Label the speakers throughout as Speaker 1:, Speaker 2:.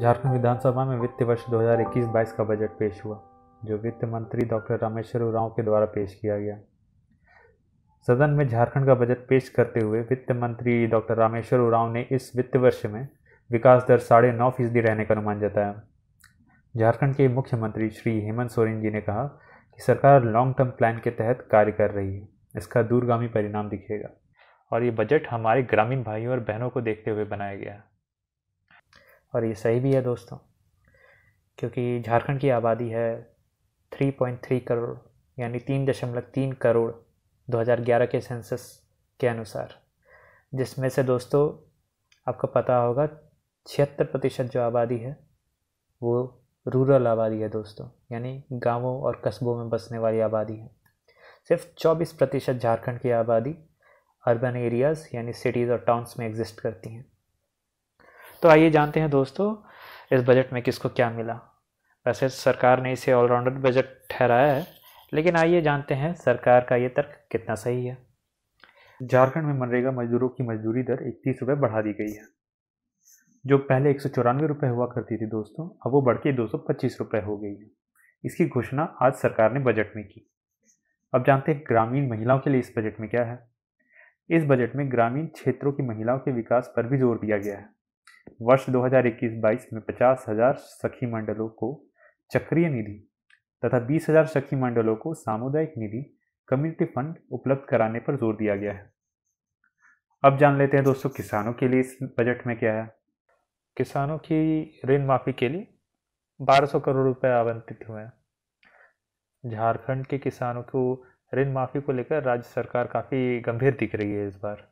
Speaker 1: झारखंड विधानसभा में वित्त वर्ष 2021-22 का बजट पेश हुआ जो वित्त मंत्री डॉक्टर रामेश्वर उराव के द्वारा पेश किया गया सदन में झारखंड का बजट पेश करते हुए वित्त मंत्री डॉक्टर रामेश्वर उराव ने इस वित्त वर्ष में विकास दर साढ़े नौ फीसदी रहने का अनुमान जताया झारखंड के मुख्यमंत्री श्री हेमंत सोरेन जी ने कहा कि सरकार लॉन्ग टर्म प्लान के तहत कार्य कर रही है इसका दूरगामी परिणाम दिखेगा और ये बजट हमारे ग्रामीण भाइयों और बहनों को देखते हुए बनाया गया है
Speaker 2: और ये सही भी है दोस्तों क्योंकि झारखंड की आबादी है 3.3 करोड़ यानी तीन दशमलव तीन करोड़ 2011 के सेंसस के अनुसार जिसमें से दोस्तों आपको पता होगा छिहत्तर प्रतिशत जो आबादी है वो रूरल आबादी है दोस्तों यानी गांवों और कस्बों में बसने वाली आबादी है सिर्फ 24 प्रतिशत झारखंड की आबादी अर्बन एरियाज़ यानी सिटीज़ और टाउन्स में एग्जिस्ट करती हैं तो आइए जानते हैं दोस्तों इस बजट में किसको क्या मिला वैसे सरकार ने इसे ऑलराउंडर बजट ठहराया है लेकिन आइए जानते हैं सरकार का ये तर्क कितना सही है झारखंड
Speaker 1: में मनरेगा मजदूरों की मजदूरी दर इकतीस रुपये बढ़ा दी गई है जो पहले एक सौ हुआ करती थी दोस्तों अब वो बढ़ के दो रुपये हो गई है इसकी घोषणा आज सरकार ने बजट में की अब जानते हैं ग्रामीण महिलाओं के लिए इस बजट में क्या है इस बजट में ग्रामीण क्षेत्रों की महिलाओं के विकास पर भी जोर दिया गया है वर्ष 2021-22 में पचास हजार सखी मंडलों को चक्रीय निधि तथा बीस हजार सखी मंडलों को सामुदायिक निधि कम्युनिटी फंड उपलब्ध कराने पर जोर दिया गया है अब जान लेते हैं दोस्तों किसानों के लिए इस बजट में क्या है किसानों की ऋण माफ़ी के लिए 1200 करोड़ रुपए आवंटित हुए हैं झारखंड के किसानों को ऋण माफ़ी को लेकर राज्य सरकार काफ़ी गंभीर दिख रही है इस बार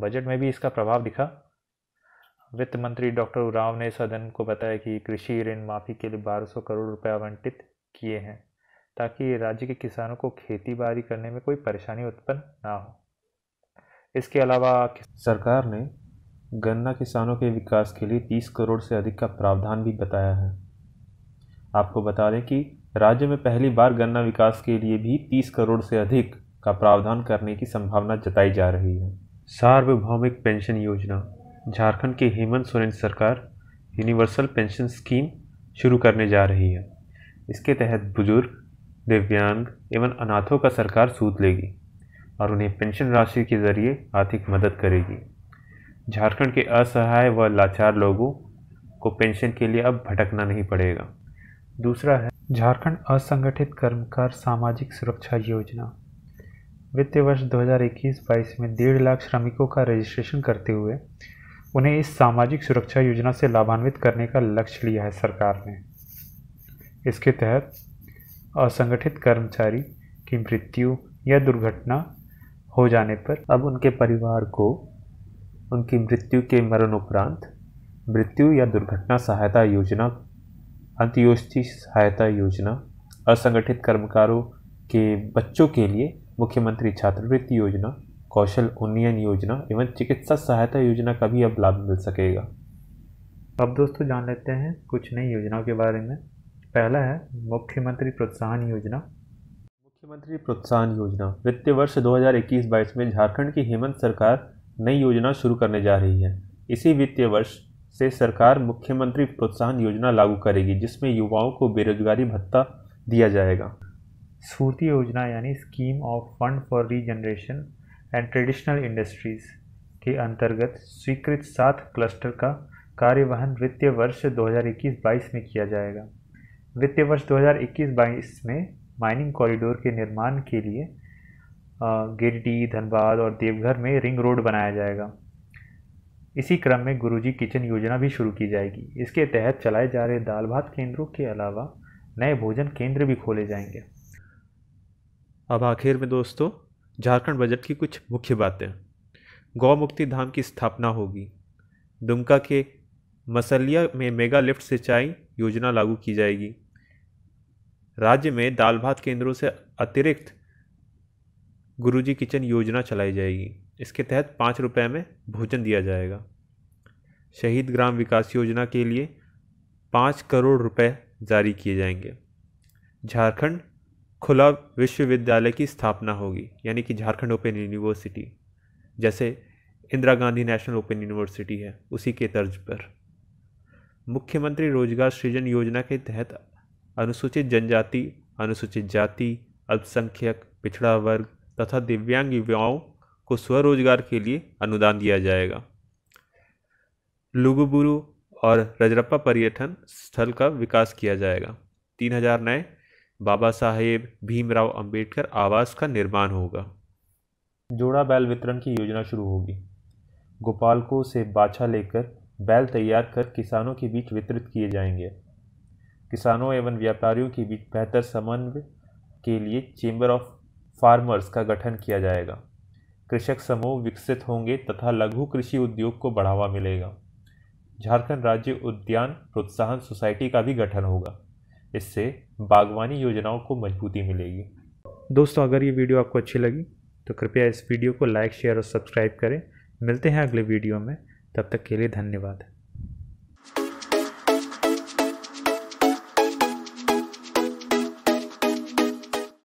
Speaker 1: बजट में भी इसका प्रभाव दिखा वित्त मंत्री डॉक्टर उराव ने सदन को बताया कि कृषि ऋण माफ़ी के लिए 1200 करोड़ रुपए आवंटित किए हैं ताकि राज्य के किसानों को खेती बाड़ी करने में कोई परेशानी उत्पन्न ना हो इसके अलावा सरकार ने गन्ना किसानों के विकास के लिए 30 करोड़ से अधिक का प्रावधान भी बताया है आपको बता दें कि राज्य में पहली बार गन्ना विकास के लिए भी 30 करोड़ से अधिक का प्रावधान करने की संभावना जताई जा रही है सार्वभौमिक पेंशन योजना झारखंड की हेमंत सोरेन सरकार यूनिवर्सल पेंशन स्कीम शुरू करने जा रही है इसके तहत बुजुर्ग दिव्यांग एवं अनाथों का सरकार सूद लेगी और उन्हें पेंशन राशि के जरिए आर्थिक मदद करेगी झारखंड के असहाय व लाचार लोगों को पेंशन के लिए अब भटकना नहीं पड़ेगा दूसरा है झारखंड असंगठित कर्मकार सामाजिक सुरक्षा योजना वित्त वर्ष 2021-22 में डेढ़ लाख श्रमिकों का रजिस्ट्रेशन करते हुए उन्हें इस सामाजिक सुरक्षा योजना से लाभान्वित करने का लक्ष्य लिया है सरकार ने इसके तहत असंगठित कर्मचारी की मृत्यु या दुर्घटना हो जाने पर अब उनके परिवार को उनकी मृत्यु के मरणोपरांत मृत्यु या दुर्घटना सहायता योजना अंत्योष्टि सहायता योजना असंगठित कर्मकारों के बच्चों के लिए मुख्यमंत्री छात्रवृत्ति योजना कौशल उन्नयन योजना एवं चिकित्सा सहायता योजना का भी अब लाभ मिल सकेगा अब दोस्तों जान लेते हैं कुछ नई योजनाओं के बारे में पहला है मुख्यमंत्री प्रोत्साहन योजना मुख्यमंत्री प्रोत्साहन योजना वित्तीय वर्ष 2021-22 में झारखंड की हेमंत सरकार नई योजना शुरू करने जा रही है इसी वित्तीय वर्ष से सरकार मुख्यमंत्री प्रोत्साहन योजना लागू करेगी जिसमें युवाओं को बेरोजगारी भत्ता दिया जाएगा स्फूर्ति योजना यानी scheme of fund for regeneration and traditional industries के अंतर्गत स्वीकृत सात क्लस्टर का कार्यवहन वित्तीय वर्ष 2021-22 में किया जाएगा वित्तीय वर्ष 2021-22 में माइनिंग कॉरिडोर के निर्माण के लिए गिरडी धनबाद और देवघर में रिंग रोड बनाया जाएगा इसी क्रम में गुरुजी किचन योजना भी शुरू की जाएगी इसके तहत चलाए जा रहे दाल भात केंद्रों के अलावा नए भोजन केंद्र भी खोले जाएंगे अब आखिर में दोस्तों झारखंड बजट की कुछ मुख्य बातें गौ मुक्ति धाम की स्थापना होगी दुमका के मसलिया में मेगा लिफ्ट सिंचाई योजना लागू की जाएगी राज्य में दाल भात केंद्रों से अतिरिक्त गुरुजी किचन योजना चलाई जाएगी इसके तहत पाँच रुपये में भोजन दिया जाएगा शहीद ग्राम विकास योजना के लिए पाँच करोड़ रुपए जारी किए जाएंगे झारखंड खुला विश्वविद्यालय की स्थापना होगी यानी कि झारखंड ओपन यूनिवर्सिटी जैसे Indira Gandhi national open university है उसी के तर्ज पर मुख्यमंत्री रोजगार सृजन योजना के तहत अनुसूचित जनजाति अनुसूचित जाति अल्पसंख्यक पिछड़ा वर्ग तथा दिव्यांग युवाओं को स्वरोजगार के लिए अनुदान दिया जाएगा लुगुबुरु और रजरप्पा पर्यटन स्थल का विकास किया जाएगा तीन हजार नए बाबा साहेब भीमराव अंबेडकर आवास का निर्माण होगा जोड़ा बैल वितरण की योजना शुरू होगी गोपालकों से बाछा लेकर बैल तैयार कर किसानों के बीच वितरित किए जाएंगे किसानों एवं व्यापारियों के बीच बेहतर समन्वय के लिए चेंबर ऑफ फार्मर्स का गठन किया जाएगा कृषक समूह विकसित होंगे तथा लघु कृषि उद्योग को बढ़ावा मिलेगा झारखंड राज्य उद्यान प्रोत्साहन सोसाइटी का भी गठन होगा इससे बागवानी योजनाओं को मजबूती मिलेगी दोस्तों अगर ये वीडियो आपको अच्छी लगी तो कृपया इस वीडियो को लाइक शेयर और सब्सक्राइब करें मिलते हैं अगले वीडियो में तब तक के लिए धन्यवाद